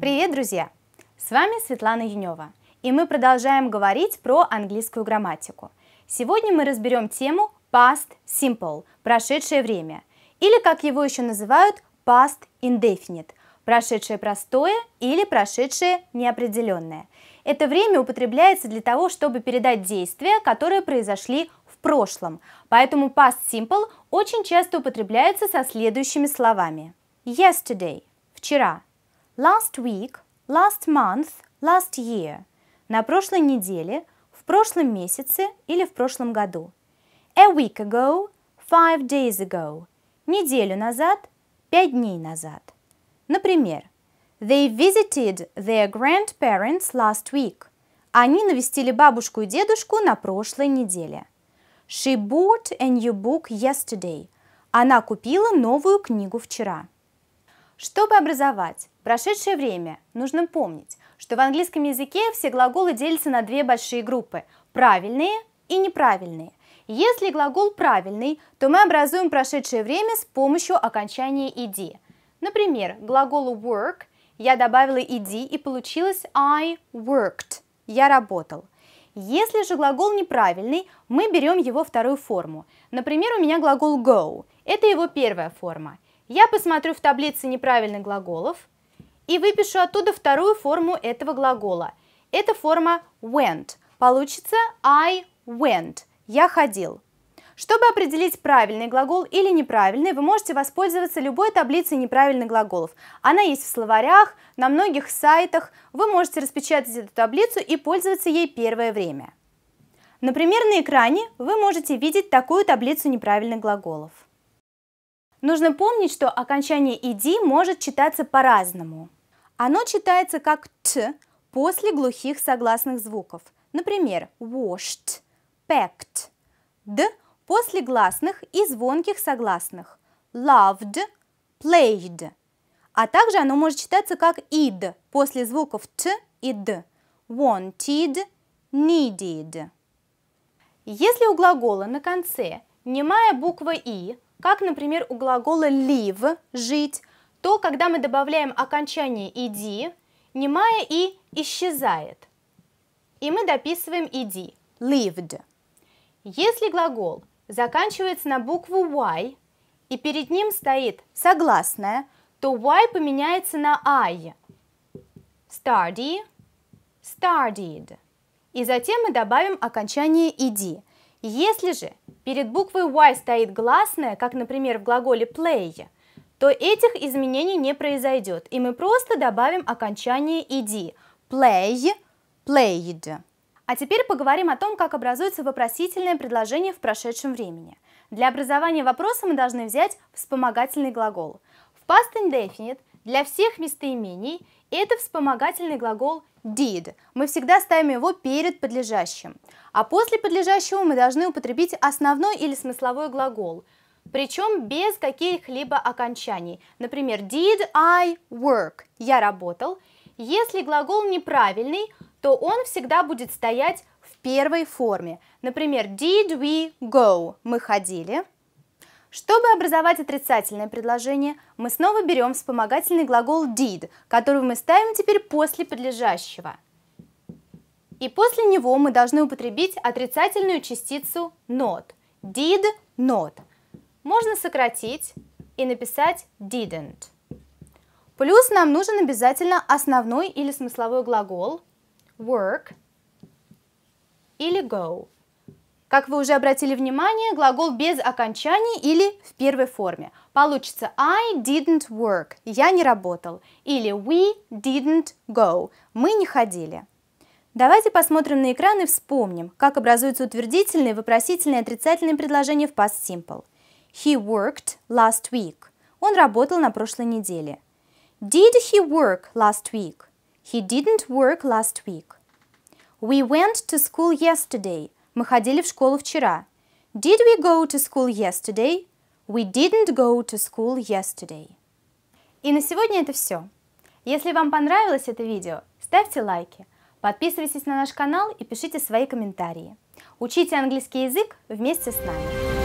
Привет, друзья! С вами Светлана Юнева, и мы продолжаем говорить про английскую грамматику. Сегодня мы разберем тему past simple – прошедшее время, или, как его еще называют, past indefinite – прошедшее простое или прошедшее неопределенное. Это время употребляется для того, чтобы передать действия, которые произошли в прошлом, поэтому past simple очень часто употребляется со следующими словами – yesterday – вчера, last week, last month, last year – на прошлой неделе, в прошлом месяце или в прошлом году. A week ago – five days ago – неделю назад, пять дней назад. Например, They visited their grandparents last week. Они навестили бабушку и дедушку на прошлой неделе. She bought a new book yesterday. Она купила новую книгу вчера. Чтобы образовать прошедшее время, нужно помнить, что в английском языке все глаголы делятся на две большие группы – правильные и неправильные. Если глагол правильный, то мы образуем прошедшее время с помощью окончания «ed». Например, глаголу work я добавила «ed» и получилось I worked – я работал. Если же глагол неправильный, мы берем его вторую форму. Например, у меня глагол go – это его первая форма – я посмотрю в таблице неправильных глаголов и выпишу оттуда вторую форму этого глагола. Это форма went. Получится I went. Я ходил. Чтобы определить правильный глагол или неправильный, вы можете воспользоваться любой таблицей неправильных глаголов. Она есть в словарях, на многих сайтах. Вы можете распечатать эту таблицу и пользоваться ей первое время. Например, на экране вы можете видеть такую таблицу неправильных глаголов. Нужно помнить, что окончание «иди» может читаться по-разному. Оно читается как «т» после глухих согласных звуков. Например, washed, packed. d после гласных и звонких согласных. Loved, played. А также оно может читаться как «id» после звуков «т» и «д». Wanted, needed. Если у глагола на конце немая буква «и», как, например, у глагола live – жить, то, когда мы добавляем окончание «иди», немая «и» исчезает. И мы дописываем «иди» – lived. Если глагол заканчивается на букву y, и перед ним стоит согласная, то y поменяется на i. Study, studied. И затем мы добавим окончание ed. Если же перед буквой Y стоит гласная, как, например, в глаголе play, то этих изменений не произойдет, и мы просто добавим окончание ed – play, played. А теперь поговорим о том, как образуется вопросительное предложение в прошедшем времени. Для образования вопроса мы должны взять вспомогательный глагол. В past indefinite для всех местоимений – это вспомогательный глагол did. Мы всегда ставим его перед подлежащим. А после подлежащего мы должны употребить основной или смысловой глагол, причем без каких-либо окончаний. Например, did I work? Я работал. Если глагол неправильный, то он всегда будет стоять в первой форме. Например, did we go? Мы ходили. Чтобы образовать отрицательное предложение, мы снова берем вспомогательный глагол did, который мы ставим теперь после подлежащего. И после него мы должны употребить отрицательную частицу not. Did not. Можно сократить и написать didn't. Плюс нам нужен обязательно основной или смысловой глагол work или go. Как вы уже обратили внимание, глагол без окончаний или в первой форме. Получится I didn't work, я не работал, или we didn't go, мы не ходили. Давайте посмотрим на экран и вспомним, как образуются утвердительные, вопросительные и отрицательные предложения в past simple. He worked last week. Он работал на прошлой неделе. Did he work last week? He didn't work last week. We went to school yesterday. Мы ходили в школу вчера. Did we go to school yesterday? We didn't go to school yesterday. И на сегодня это все. Если вам понравилось это видео, ставьте лайки, подписывайтесь на наш канал и пишите свои комментарии. Учите английский язык вместе с нами.